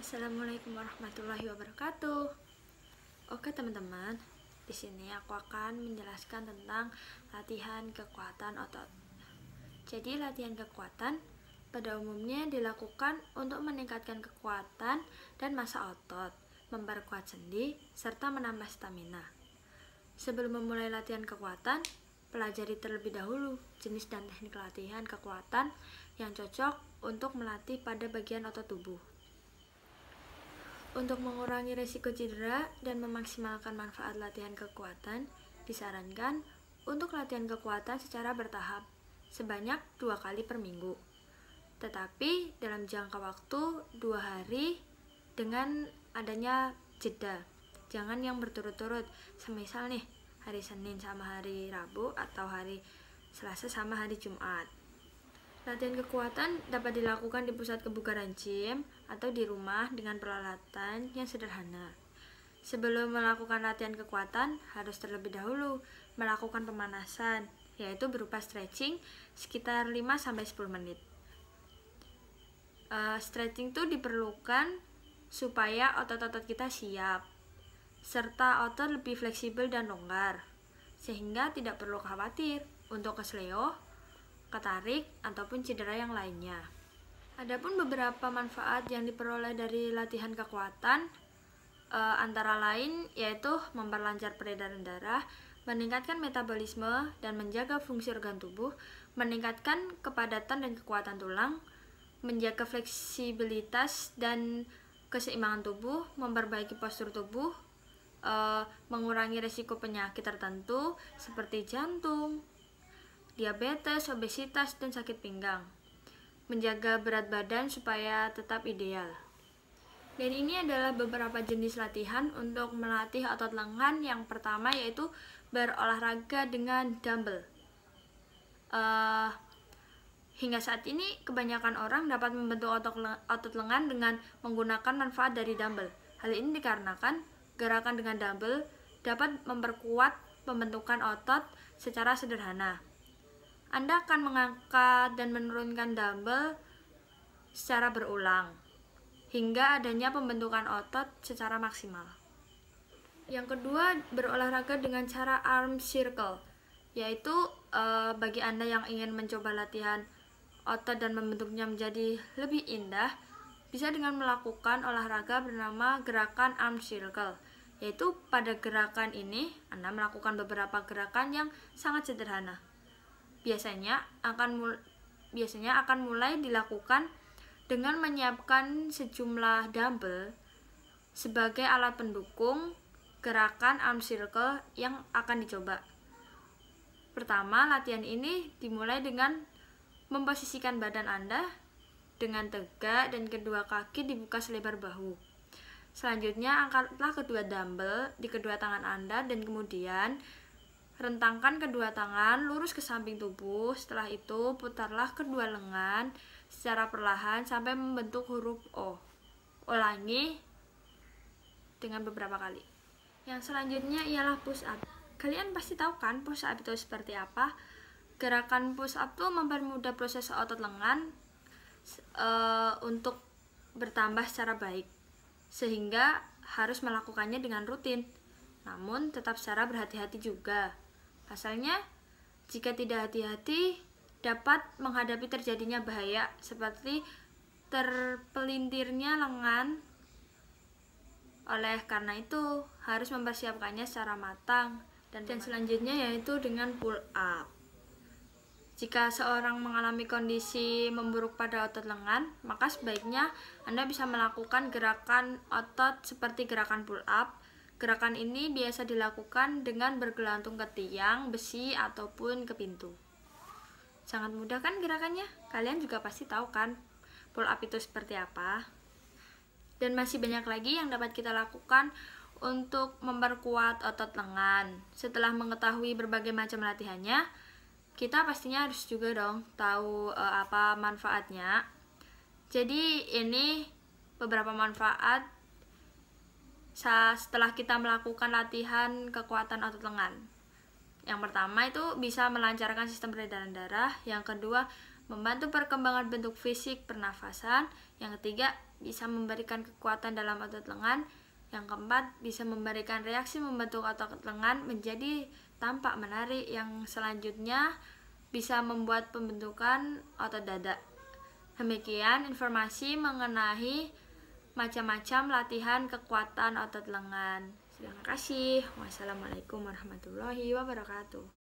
Assalamualaikum warahmatullahi wabarakatuh. Oke teman-teman, di sini aku akan menjelaskan tentang latihan kekuatan otot. Jadi latihan kekuatan pada umumnya dilakukan untuk meningkatkan kekuatan dan massa otot, memperkuat sendi, serta menambah stamina. Sebelum memulai latihan kekuatan, pelajari terlebih dahulu jenis dan teknik latihan kekuatan yang cocok untuk melatih pada bagian otot tubuh. Untuk mengurangi risiko cedera dan memaksimalkan manfaat latihan kekuatan, disarankan untuk latihan kekuatan secara bertahap sebanyak dua kali per minggu. Tetapi dalam jangka waktu dua hari dengan adanya jeda. Jangan yang berturut-turut, semisal nih hari Senin sama hari Rabu atau hari Selasa sama hari Jumat. Latihan kekuatan dapat dilakukan di pusat kebugaran gym atau di rumah dengan peralatan yang sederhana. Sebelum melakukan latihan kekuatan, harus terlebih dahulu melakukan pemanasan, yaitu berupa stretching sekitar 5-10 menit. Uh, stretching itu diperlukan supaya otot-otot kita siap, serta otot lebih fleksibel dan longgar, sehingga tidak perlu khawatir untuk kesleo ketarik, ataupun cedera yang lainnya. Adapun beberapa manfaat yang diperoleh dari latihan kekuatan e, antara lain yaitu memperlancar peredaran darah, meningkatkan metabolisme dan menjaga fungsi organ tubuh, meningkatkan kepadatan dan kekuatan tulang, menjaga fleksibilitas dan keseimbangan tubuh, memperbaiki postur tubuh, e, mengurangi resiko penyakit tertentu seperti jantung, diabetes, obesitas, dan sakit pinggang. Menjaga berat badan supaya tetap ideal. Dan ini adalah beberapa jenis latihan untuk melatih otot lengan. Yang pertama yaitu berolahraga dengan dumbbell. Uh, Hingga saat ini, kebanyakan orang dapat membentuk otot lengan dengan menggunakan manfaat dari dumbbell. Hal ini dikarenakan gerakan dengan dumbbell dapat memperkuat pembentukan otot secara sederhana. Anda akan mengangkat dan menurunkan dumbbell secara berulang hingga adanya pembentukan otot secara maksimal. Yang kedua, berolahraga dengan cara arm circle, yaitu eh, bagi Anda yang ingin mencoba latihan otot dan membentuknya menjadi lebih indah, bisa dengan melakukan olahraga bernama gerakan arm circle yaitu pada gerakan ini Anda melakukan beberapa gerakan yang sangat sederhana biasanya akan mul biasanya akan mulai dilakukan dengan menyiapkan sejumlah dumbbell sebagai alat pendukung gerakan arm circle yang akan dicoba. Pertama, latihan ini dimulai dengan memposisikan badan Anda dengan tegak dan kedua kaki dibuka selebar bahu. Selanjutnya, angkatlah kedua dumbbell di kedua tangan Anda dan kemudian Rentangkan kedua tangan lurus ke samping tubuh, setelah itu putarlah kedua lengan secara perlahan sampai membentuk huruf O. Ulangi dengan beberapa kali. Yang selanjutnya ialah push up. Kalian pasti tahu kan push up itu seperti apa? Gerakan push up tuh mempermudah proses otot lengan e, untuk bertambah secara baik. Sehingga harus melakukannya dengan rutin. Namun tetap secara berhati-hati juga. Pasalnya, jika tidak hati-hati, dapat menghadapi terjadinya bahaya seperti terpelintirnya lengan. Oleh karena itu, harus mempersiapkannya secara matang. Dan, dan selanjutnya yaitu dengan pull up. Jika seorang mengalami kondisi memburuk pada otot lengan, maka sebaiknya Anda bisa melakukan gerakan otot seperti gerakan pull up Gerakan ini biasa dilakukan dengan bergelantung ke tiang, besi, ataupun ke pintu. Sangat mudah kan gerakannya? Kalian juga pasti tahu kan pull up itu seperti apa? Dan masih banyak lagi yang dapat kita lakukan untuk memperkuat otot lengan. Setelah mengetahui berbagai macam latihannya, kita pastinya harus juga dong tahu e, apa manfaatnya. Jadi ini beberapa manfaat setelah kita melakukan latihan kekuatan otot lengan. Yang pertama itu bisa melancarkan sistem peredaran darah, yang kedua membantu perkembangan bentuk fisik pernafasan, yang ketiga bisa memberikan kekuatan dalam otot lengan, yang keempat bisa memberikan reaksi membentuk otot lengan menjadi tampak menarik, yang selanjutnya bisa membuat pembentukan otot dada. Demikian informasi mengenai macam-macam latihan kekuatan otot lengan. Terima kasih. Wassalamualaikum warahmatullahi wabarakatuh.